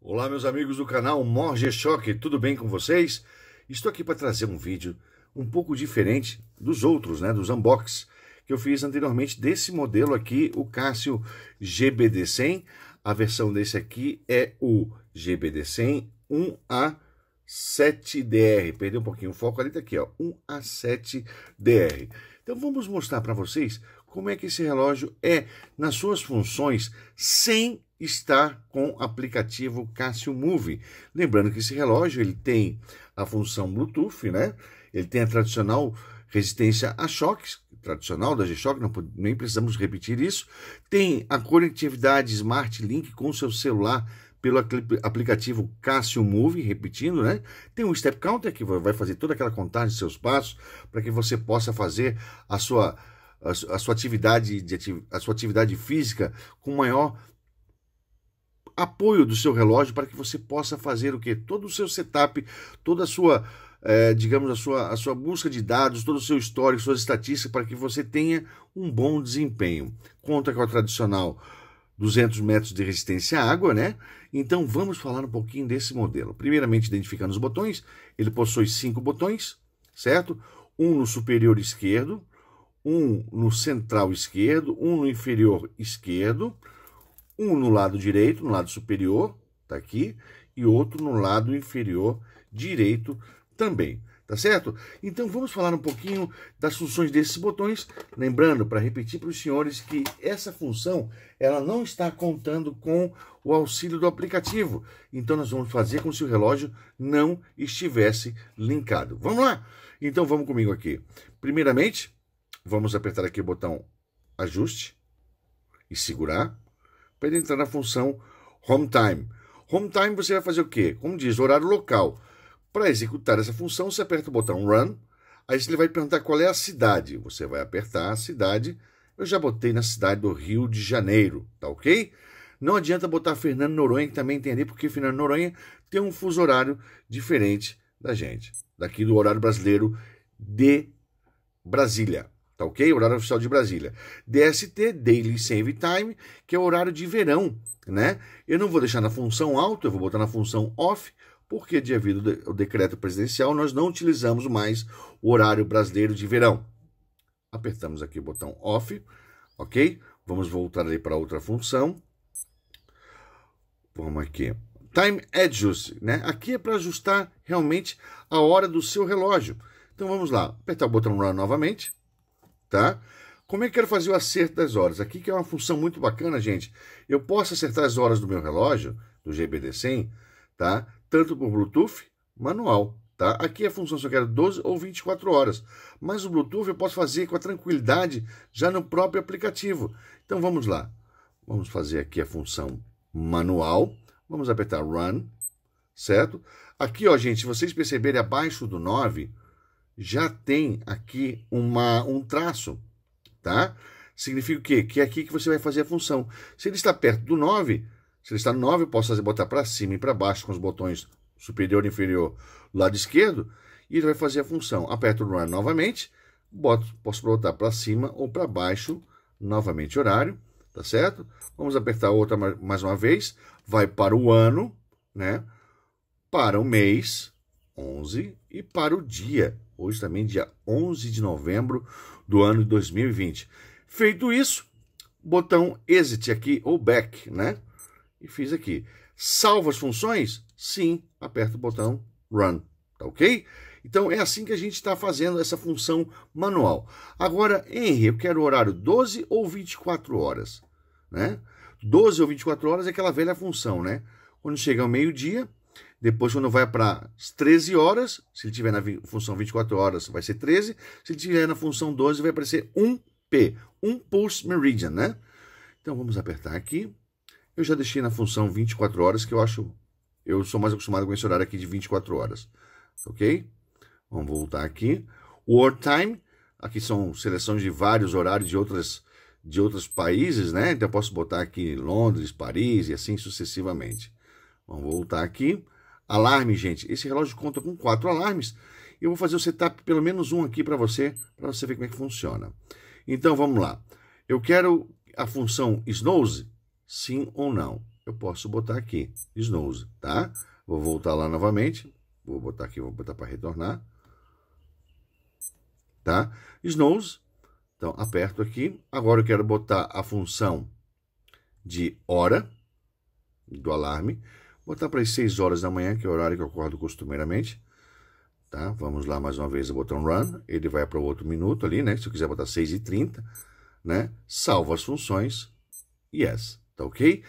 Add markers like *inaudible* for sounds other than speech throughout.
Olá meus amigos do canal Morge Choque, tudo bem com vocês? Estou aqui para trazer um vídeo um pouco diferente dos outros, né, dos unbox que eu fiz anteriormente desse modelo aqui, o Cássio GBD100. A versão desse aqui é o GBD100 1A7DR. Perdeu um pouquinho o foco ali, tá aqui, ó, 1A7DR. Então vamos mostrar para vocês como é que esse relógio é nas suas funções sem estar com o aplicativo Casio Move. Lembrando que esse relógio ele tem a função Bluetooth, né? Ele tem a tradicional resistência a choques, tradicional da G-Shock, não, nem precisamos repetir isso. Tem a conectividade Smart Link com seu celular pelo aplicativo Casio Move, repetindo, né? Tem um step counter que vai fazer toda aquela contagem de seus passos para que você possa fazer a sua a, sua atividade de a sua atividade física com maior apoio do seu relógio para que você possa fazer o que todo o seu setup, toda a sua é, digamos, a sua, a sua busca de dados, todo o seu histórico, suas estatísticas, para que você tenha um bom desempenho. Conta com a tradicional 200 metros de resistência à água, né? Então vamos falar um pouquinho desse modelo. Primeiramente, identificando os botões, ele possui cinco botões, certo? Um no superior esquerdo, um no central esquerdo, um no inferior esquerdo, um no lado direito, no lado superior, tá aqui, e outro no lado inferior direito também tá certo? Então vamos falar um pouquinho das funções desses botões, lembrando para repetir para os senhores que essa função ela não está contando com o auxílio do aplicativo. Então nós vamos fazer como se o relógio não estivesse linkado. Vamos lá? Então vamos comigo aqui. Primeiramente, vamos apertar aqui o botão ajuste e segurar para ele entrar na função home time. Home time você vai fazer o quê? Como diz, horário local. Para executar essa função, você aperta o botão Run, aí ele vai perguntar qual é a cidade. Você vai apertar a cidade. Eu já botei na cidade do Rio de Janeiro, tá ok? Não adianta botar Fernando Noronha, que também tem ali, porque Fernando Noronha tem um fuso horário diferente da gente, daqui do horário brasileiro de Brasília tá ok? Horário oficial de Brasília. DST, Daily Save Time, que é o horário de verão, né? Eu não vou deixar na função alta, eu vou botar na função off, porque devido ao o decreto presidencial nós não utilizamos mais o horário brasileiro de verão. Apertamos aqui o botão off, ok? Vamos voltar ali para outra função. Vamos aqui. Time Adjust, né? Aqui é para ajustar realmente a hora do seu relógio. Então vamos lá, apertar o botão Run novamente tá? Como é que eu quero fazer o acerto das horas? Aqui que é uma função muito bacana, gente. Eu posso acertar as horas do meu relógio, do GBD100, tá? Tanto por Bluetooth, manual, tá? Aqui é a função se eu quero 12 ou 24 horas. Mas o Bluetooth eu posso fazer com a tranquilidade já no próprio aplicativo. Então vamos lá. Vamos fazer aqui a função manual. Vamos apertar Run, certo? Aqui, ó, gente, se vocês perceberem abaixo do 9 já tem aqui uma, um traço, tá? Significa o quê? Que é aqui que você vai fazer a função. Se ele está perto do 9, se ele está no 9, eu posso fazer, botar para cima e para baixo com os botões superior e inferior lado esquerdo, e ele vai fazer a função. Aperto o run novamente, boto, posso botar para cima ou para baixo, novamente horário, tá certo? Vamos apertar outra mais uma vez, vai para o ano, né? Para o mês, 11 e para o dia, hoje também dia 11 de novembro do ano de 2020. Feito isso, botão exit aqui ou back, né? E fiz aqui. Salva as funções? Sim, aperta o botão run, tá ok? Então é assim que a gente está fazendo essa função manual. Agora, Henry, eu quero horário 12 ou 24 horas, né? 12 ou 24 horas é aquela velha função, né? Quando chega ao meio-dia, depois, quando vai para as 13 horas, se ele tiver na função 24 horas, vai ser 13. Se ele tiver na função 12, vai aparecer 1P, 1 Pulse Meridian, né? Então, vamos apertar aqui. Eu já deixei na função 24 horas, que eu acho... Eu sou mais acostumado com esse horário aqui de 24 horas, ok? Vamos voltar aqui. time aqui são seleções de vários horários de outras de outros países, né? Então eu posso botar aqui Londres, Paris e assim sucessivamente. Vamos voltar aqui. Alarme, gente. Esse relógio conta com quatro alarmes. Eu vou fazer o setup pelo menos um aqui para você, para você ver como é que funciona. Então vamos lá. Eu quero a função snooze, sim ou não. Eu posso botar aqui snooze, tá? Vou voltar lá novamente. Vou botar aqui, vou botar para retornar. Tá? Snooze. Então aperto aqui. Agora eu quero botar a função de hora do alarme botar para as 6 horas da manhã, que é o horário que eu acordo costumeiramente. Tá? Vamos lá mais uma vez, o botão run, ele vai para o outro minuto ali, né? Se eu quiser botar 6 e 30, né? Salva as funções, yes, tá ok?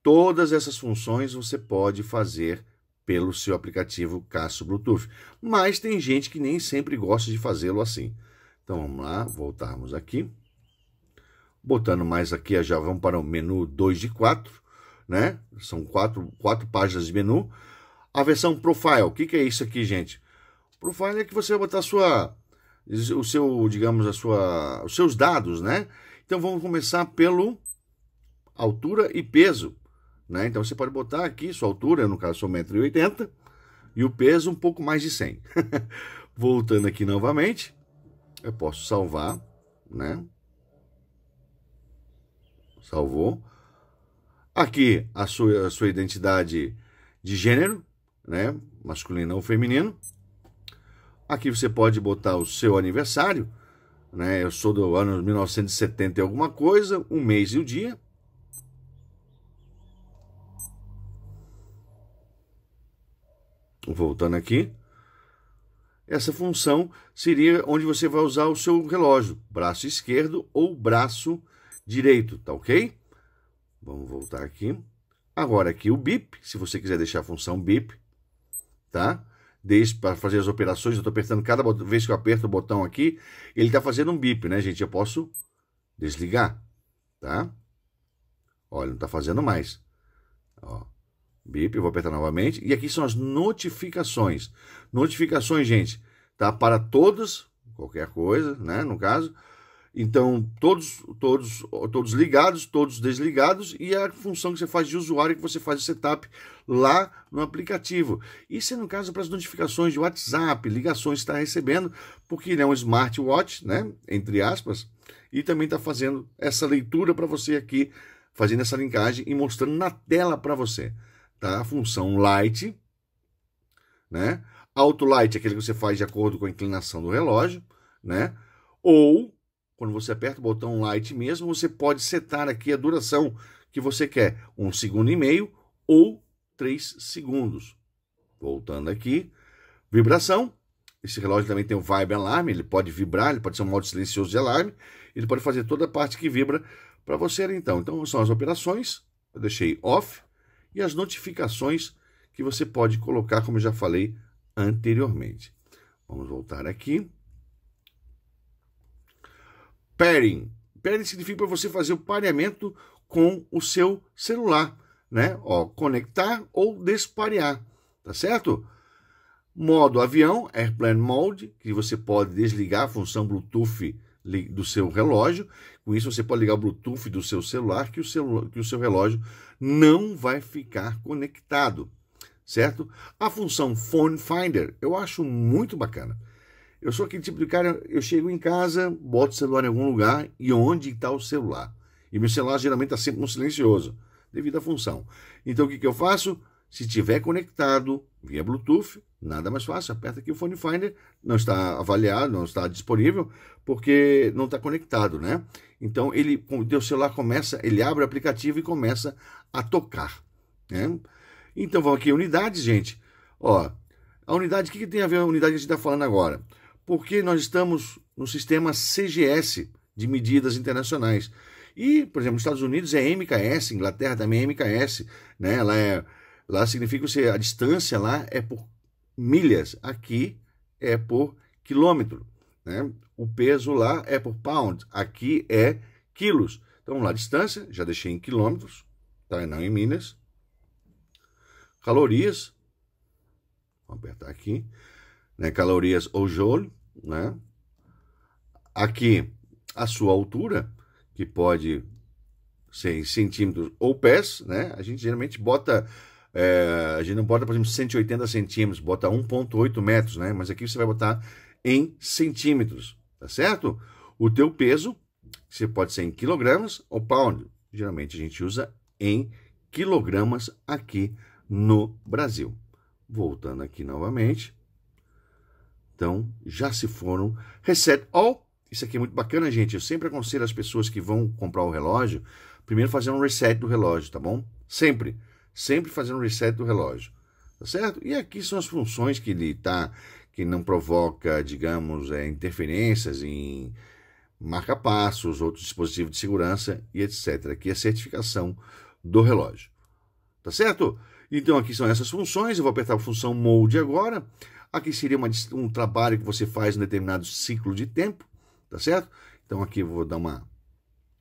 Todas essas funções você pode fazer pelo seu aplicativo Casso Bluetooth, mas tem gente que nem sempre gosta de fazê-lo assim. Então vamos lá, voltarmos aqui. Botando mais aqui, já vamos para o menu 2 de 4 né? São quatro, quatro páginas de menu. A versão Profile, o que, que é isso aqui, gente? Profile é que você vai botar sua, o seu, digamos, a sua, os seus dados, né? Então vamos começar pelo altura e peso, né? Então você pode botar aqui sua altura, no caso sou 1,80m, e o peso um pouco mais de 100. *laughs* Voltando aqui novamente, eu posso salvar, né? Salvou. Aqui a sua, a sua identidade de gênero, né? masculino ou feminino. Aqui você pode botar o seu aniversário, né? Eu sou do ano 1970 e alguma coisa, um mês e o um dia. Voltando aqui. Essa função seria onde você vai usar o seu relógio, braço esquerdo ou braço direito, tá ok? Vamos voltar aqui. Agora aqui o bip, se você quiser deixar a função bip, tá? Desde para fazer as operações, eu estou apertando cada vez que eu aperto o botão aqui, ele está fazendo um bip, né, gente? Eu posso desligar, tá? Olha, não está fazendo mais. Ó, bip, eu vou apertar novamente. E aqui são as notificações. Notificações, gente, tá? Para todos, qualquer coisa, né, no caso então, todos, todos, todos ligados, todos desligados, e é a função que você faz de usuário que você faz o setup lá no aplicativo. Isso é no caso para as notificações de WhatsApp, ligações que está recebendo, porque ele é um smartwatch, né? Entre aspas, e também está fazendo essa leitura para você aqui, fazendo essa linkagem e mostrando na tela para você. Tá? A função light, né? Auto light, é aquele que você faz de acordo com a inclinação do relógio, né? Ou quando você aperta o botão Light mesmo, você pode setar aqui a duração que você quer, um segundo e meio ou três segundos. Voltando aqui, vibração. Esse relógio também tem o Vibe Alarm, ele pode vibrar, ele pode ser um modo silencioso de alarme, ele pode fazer toda a parte que vibra para você então. Então são as operações, eu deixei off, e as notificações que você pode colocar, como eu já falei anteriormente. Vamos voltar aqui pairing. Pairing significa você fazer o pareamento com o seu celular, né? Ó, conectar ou desparear, tá certo? Modo avião, airplane mode, que você pode desligar a função Bluetooth do seu relógio. Com isso você pode ligar o Bluetooth do seu celular, que o seu, que o seu relógio não vai ficar conectado, certo? A função Phone Finder eu acho muito bacana. Eu sou aquele tipo de cara, eu chego em casa, boto o celular em algum lugar e onde está o celular? E meu celular geralmente está sempre no silencioso, devido à função. Então o que, que eu faço? Se tiver conectado via Bluetooth, nada mais fácil, aperta aqui o Phone Finder, não está avaliado, não está disponível, porque não está conectado, né? Então ele, o teu celular começa, ele abre o aplicativo e começa a tocar, né? Então vamos aqui, unidades, gente. Ó, a unidade, o que, que tem a ver a unidade que a gente está falando agora? porque nós estamos no sistema CGS de medidas internacionais. E, por exemplo, nos Estados Unidos é MKS, Inglaterra também é MKS, né? Lá, é, lá significa que a distância lá é por milhas, aqui é por quilômetro, né? O peso lá é por pound, aqui é quilos. Então, vamos lá, distância, já deixei em quilômetros, tá? Não em milhas. Calorias, vou apertar aqui, né? Calorias ou joule, né? Aqui, a sua altura, que pode ser em centímetros ou pés, né? A gente geralmente bota, é, a gente não bota, por exemplo, 180 centímetros, bota 1.8 metros, né? Mas aqui você vai botar em centímetros, tá certo? O teu peso, você pode ser em quilogramas ou pound. Geralmente a gente usa em quilogramas aqui no Brasil. Voltando aqui novamente, então, já se foram. Reset all. Oh, isso aqui é muito bacana, gente. Eu sempre aconselho as pessoas que vão comprar o relógio, primeiro fazer um reset do relógio, tá bom? Sempre. Sempre fazer um reset do relógio. Tá certo? E aqui são as funções que ele tá, que não provoca, digamos, é, interferências em marca-passos, outros dispositivos de segurança e etc. Aqui é a certificação do relógio. Tá certo? Então aqui são essas funções. Eu vou apertar a função Mode agora. Aqui seria uma, um trabalho que você faz em um determinado ciclo de tempo, tá certo? Então aqui eu vou dar uma,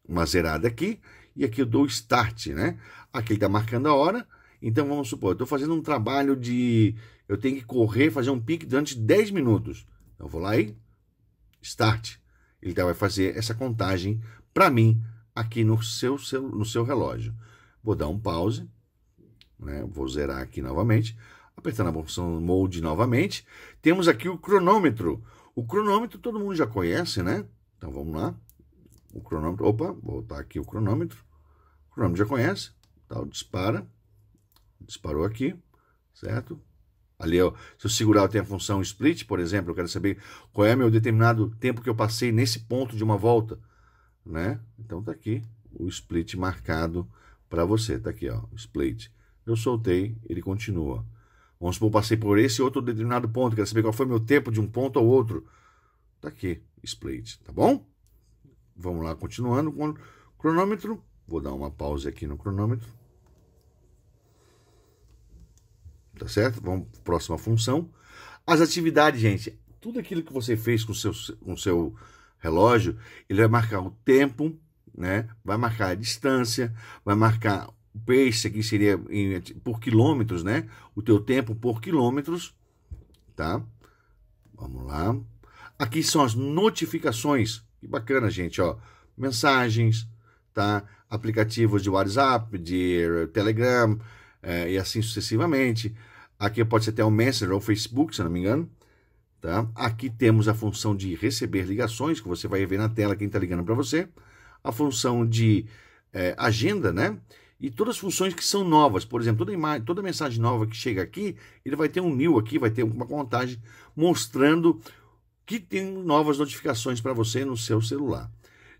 uma zerada aqui e aqui eu dou start, né? Aqui ele está marcando a hora, então vamos supor, eu estou fazendo um trabalho de... eu tenho que correr, fazer um pique durante 10 minutos. Então eu vou lá e start. Ele tá, vai fazer essa contagem para mim aqui no seu, seu, no seu relógio. Vou dar um pause, né? vou zerar aqui novamente. Apertando a opção Mode novamente, temos aqui o cronômetro. O cronômetro todo mundo já conhece, né? Então vamos lá. O cronômetro, opa, vou botar aqui o cronômetro. O cronômetro já conhece, tal, o dispara. Disparou aqui, certo? Ali, ó, se eu segurar, tem a função split, por exemplo, eu quero saber qual é meu determinado tempo que eu passei nesse ponto de uma volta, né? Então tá aqui o split marcado para você, tá aqui, ó, split. Eu soltei, ele continua. Vamos supor, passei por esse outro determinado ponto, quero saber qual foi meu tempo de um ponto ao outro. Tá aqui, split, tá bom? Vamos lá, continuando com o cronômetro. Vou dar uma pausa aqui no cronômetro. Tá certo? Vamos para a próxima função. As atividades, gente. Tudo aquilo que você fez com o seu, com seu relógio, ele vai marcar o tempo, né? vai marcar a distância, vai marcar o pace aqui seria em, por quilômetros, né? O teu tempo por quilômetros, tá? Vamos lá. Aqui são as notificações. Que bacana, gente, ó. Mensagens, tá? Aplicativos de WhatsApp, de eh, Telegram é, e assim sucessivamente. Aqui pode ser até o Messenger ou Facebook, se não me engano. Tá? Aqui temos a função de receber ligações, que você vai ver na tela quem está ligando para você. A função de é, agenda, né? e todas as funções que são novas. Por exemplo, toda, imagem, toda mensagem nova que chega aqui, ele vai ter um new aqui, vai ter uma contagem mostrando que tem novas notificações para você no seu celular.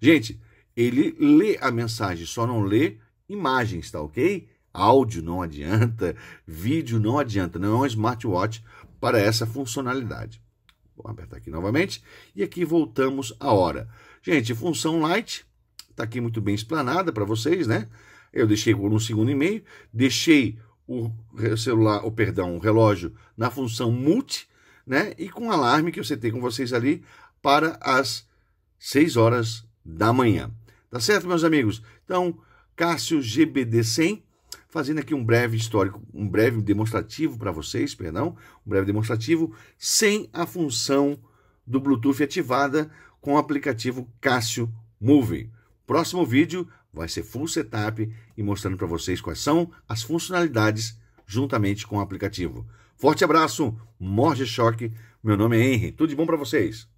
Gente, ele lê a mensagem, só não lê imagens, tá ok? Áudio não adianta, *laughs* vídeo não adianta, não é um smartwatch para essa funcionalidade. Vou apertar aqui novamente e aqui voltamos à hora. Gente, função light está aqui muito bem explanada para vocês, né? Eu deixei por um segundo e meio, deixei o celular, o perdão, o relógio na função mute, né? E com alarme que eu setei com vocês ali para as 6 horas da manhã. Tá certo, meus amigos? Então, Cássio GBD 100 fazendo aqui um breve histórico, um breve demonstrativo para vocês, perdão, um breve demonstrativo sem a função do Bluetooth ativada com o aplicativo Cássio Movie. Próximo vídeo Vai ser full setup e mostrando para vocês quais são as funcionalidades juntamente com o aplicativo. Forte abraço, morde choque. Meu nome é Henry. Tudo de bom para vocês.